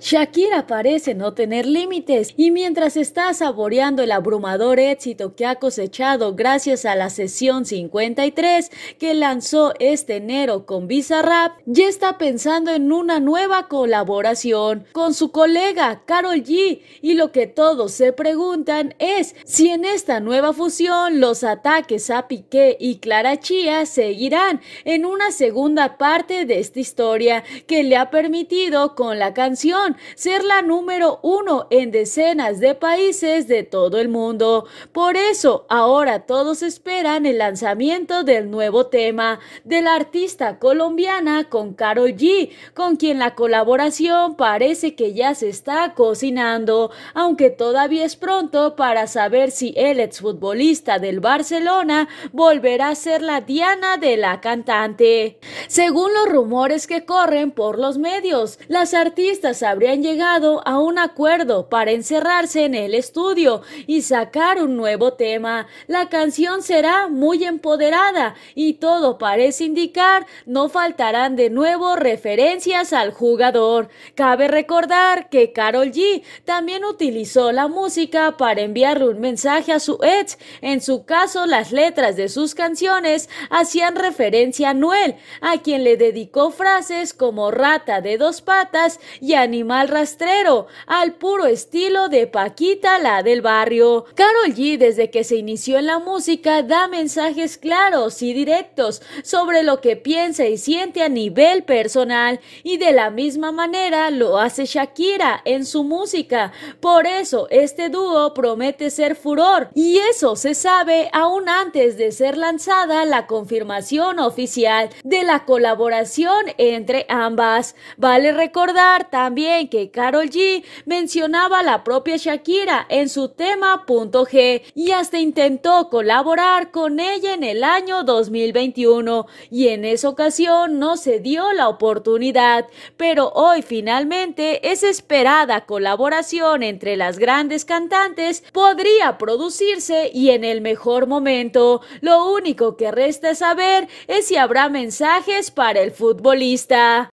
Shakira parece no tener límites y mientras está saboreando el abrumador éxito que ha cosechado gracias a la sesión 53 que lanzó este enero con Bizarrap, ya está pensando en una nueva colaboración con su colega Carol G y lo que todos se preguntan es si en esta nueva fusión los ataques a Piqué y Clara Chía seguirán en una segunda parte de esta historia que le ha permitido con la canción ser la número uno en decenas de países de todo el mundo. Por eso, ahora todos esperan el lanzamiento del nuevo tema de la artista colombiana con Karol G, con quien la colaboración parece que ya se está cocinando, aunque todavía es pronto para saber si el exfutbolista del Barcelona volverá a ser la diana de la cantante. Según los rumores que corren por los medios, las artistas habrían llegado a un acuerdo para encerrarse en el estudio y sacar un nuevo tema. La canción será muy empoderada y todo parece indicar no faltarán de nuevo referencias al jugador. Cabe recordar que Carol G también utilizó la música para enviarle un mensaje a su ex. En su caso, las letras de sus canciones hacían referencia a Noel, a quien le dedicó frases como rata de dos patas y animal mal rastrero, al puro estilo de Paquita, la del barrio. Carol G, desde que se inició en la música, da mensajes claros y directos sobre lo que piensa y siente a nivel personal, y de la misma manera lo hace Shakira en su música. Por eso, este dúo promete ser furor, y eso se sabe aún antes de ser lanzada la confirmación oficial de la colaboración entre ambas. Vale recordar también que Carol G mencionaba a la propia Shakira en su tema G y hasta intentó colaborar con ella en el año 2021 y en esa ocasión no se dio la oportunidad, pero hoy finalmente esa esperada colaboración entre las grandes cantantes podría producirse y en el mejor momento. Lo único que resta saber es si habrá mensajes para el futbolista.